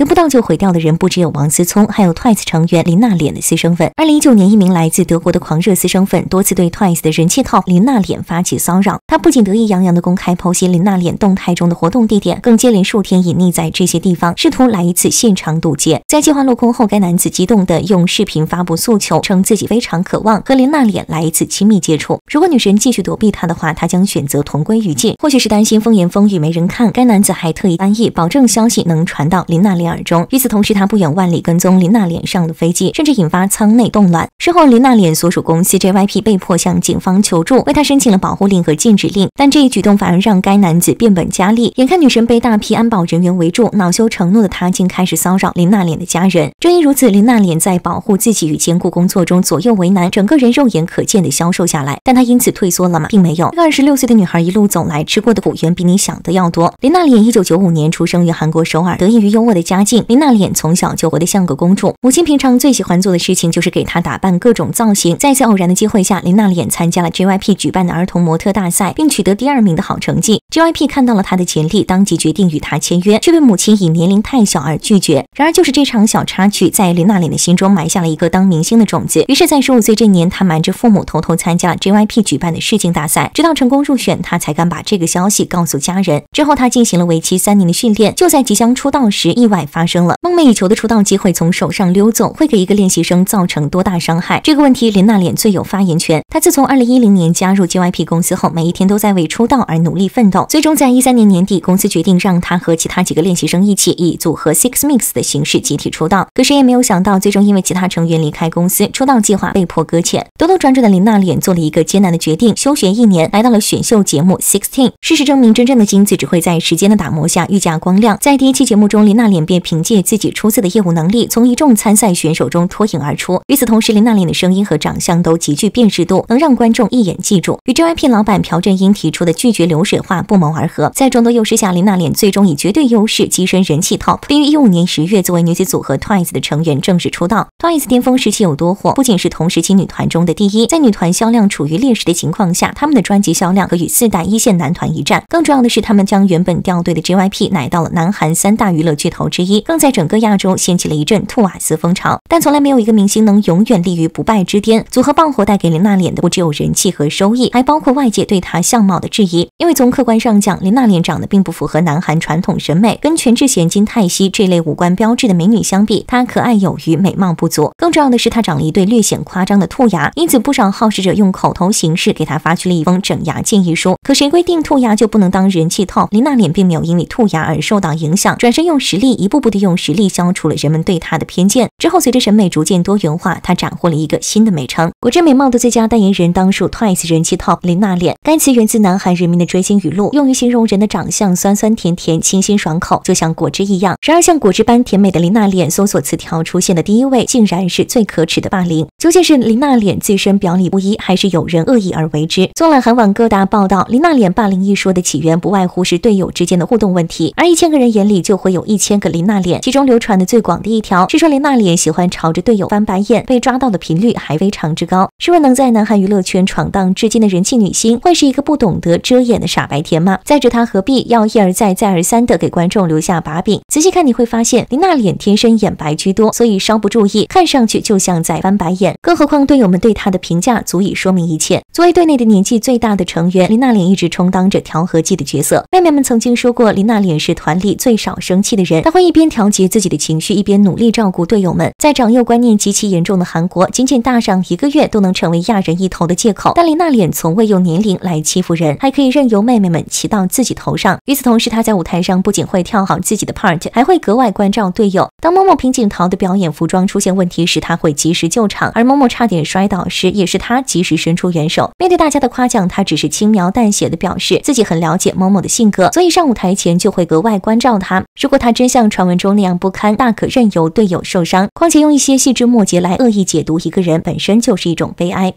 得不到就毁掉的人不只有王思聪，还有 TWICE 成员林娜琏的私生粉。二零一九年，一名来自德国的狂热私生粉多次对 TWICE 的人气套林娜琏发起骚扰。他不仅得意洋洋地公开剖析林娜琏动态中的活动地点，更接连数天隐匿在这些地方，试图来一次现场堵截。在计划落空后，该男子激动地用视频发布诉求，称自己非常渴望和林娜琏来一次亲密接触。如果女神继续躲避他的话，他将选择同归于尽。或许是担心风言风语没人看，该男子还特意翻译，保证消息能传到林娜琏。耳中。与此同时，他不远万里跟踪林娜脸上的飞机，甚至引发舱内动乱。事后，林娜脸所属公司 JYP 被迫向警方求助，为他申请了保护令和禁止令。但这一举动反而让该男子变本加厉。眼看女神被大批安保人员围住，恼羞成怒的他竟开始骚扰林娜脸的家人。正因如此，林娜脸在保护自己与兼顾工作中左右为难，整个人肉眼可见的消瘦下来。但他因此退缩了吗？并没有。二十六岁的女孩一路走来，吃过的苦远比你想的要多。林娜脸一九九五年出生于韩国首尔，得益于优渥的家。林娜脸从小就活得像个公主，母亲平常最喜欢做的事情就是给她打扮各种造型。在一次偶然的机会下，林娜脸参加了 JYP 举办的儿童模特大赛，并取得第二名的好成绩。JYP 看到了她的潜力，当即决定与她签约，却被母亲以年龄太小而拒绝。然而就是这场小插曲，在林娜脸的心中埋下了一个当明星的种子。于是，在十五岁这年，她瞒着父母偷偷参加了 JYP 举办的试镜大赛，直到成功入选，她才敢把这个消息告诉家人。之后，她进行了为期三年的训练。就在即将出道时，意外。发生了梦寐以求的出道机会从手上溜走，会给一个练习生造成多大伤害？这个问题林娜脸最有发言权。她自从二零一零年加入 JYP 公司后，每一天都在为出道而努力奋斗。最终在一三年年底，公司决定让她和其他几个练习生一起以组合 Six Mix 的形式集体出道。可谁也没有想到，最终因为其他成员离开公司，出道计划被迫搁浅。兜兜转转的林娜脸做了一个艰难的决定，休学一年，来到了选秀节目 Sixteen。事实证明，真正的金子只会在时间的打磨下愈加光亮。在第一期节目中，林娜脸。便凭借自己出色的业务能力，从一众参赛选手中脱颖而出。与此同时，林娜琏的声音和长相都极具辨识度，能让观众一眼记住。与 JYP 老板朴振英提出的拒绝流水化不谋而合。在众多优势下，林娜琏最终以绝对优势跻身人气 TOP，并于一五年十月作为女子组合 Twice 的成员正式出道。Twice 巅峰时期有多火？不仅是同时期女团中的第一，在女团销量处于劣势的情况下，他们的专辑销量可与四大一线男团一战。更重要的是，他们将原本掉队的 JYP 奶到了南韩三大娱乐巨头之。之一，更在整个亚洲掀起了一阵兔瓦斯风潮。但从来没有一个明星能永远立于不败之巅。组合爆火带给林娜脸的不只有人气和收益，还包括外界对她相貌的质疑。因为从客观上讲，林娜脸长得并不符合南韩传统审美，跟全智贤、金泰熙这类五官标志的美女相比，她可爱有余，美貌不足。更重要的是，她长了一对略显夸张的兔牙，因此不少好事者用口头形式给她发去了一封整牙建议书。可谁规定兔牙就不能当人气套？林娜脸并没有因为兔牙而受到影响，转身用实力一。步步地用实力消除了人们对他的偏见。之后，随着审美逐渐多元化，他斩获了一个新的美称——果汁美貌的最佳代言人，当属 Twice 人气 TOP 林娜琏。该词源自南韩人民的追星语录，用于形容人的长相酸酸甜甜、清新爽口，就像果汁一样。然而，像果汁般甜美的林娜琏，搜索词条出现的第一位竟然是最可耻的霸凌。究竟是林娜琏自身表里不一，还是有人恶意而为之？纵览韩网各大报道，林娜琏霸凌一说的起源不外乎是队友之间的互动问题，而一千个人眼里就会有一千个林。林娜脸，其中流传的最广的一条是说林娜脸喜欢朝着队友翻白眼，被抓到的频率还非常之高。试问能在南韩娱乐圈闯荡至今的人气女星，会是一个不懂得遮掩的傻白甜吗？再者，她何必要一而再、再而三的给观众留下把柄？仔细看你会发现，林娜脸天生眼白居多，所以稍不注意，看上去就像在翻白眼。更何况队友们对她的评价足以说明一切。作为队内的年纪最大的成员，林娜脸一直充当着调和剂的角色。妹妹们曾经说过，林娜脸是团里最少生气的人，她会一。一边调节自己的情绪，一边努力照顾队友们。在长幼观念极其严重的韩国，仅仅大上一个月都能成为亚人一头的借口。但林娜脸从未用年龄来欺负人，还可以任由妹妹们骑到自己头上。与此同时，她在舞台上不仅会跳好自己的 part，还会格外关照队友。当某某平井桃的表演服装出现问题时，她会及时救场；而某某差点摔倒时，也是她及时伸出援手。面对大家的夸奖，她只是轻描淡写的表示自己很了解某某的性格，所以上舞台前就会格外关照他。如果他真像传，传闻中那样不堪，大可任由队友受伤。况且用一些细枝末节来恶意解读一个人，本身就是一种悲哀。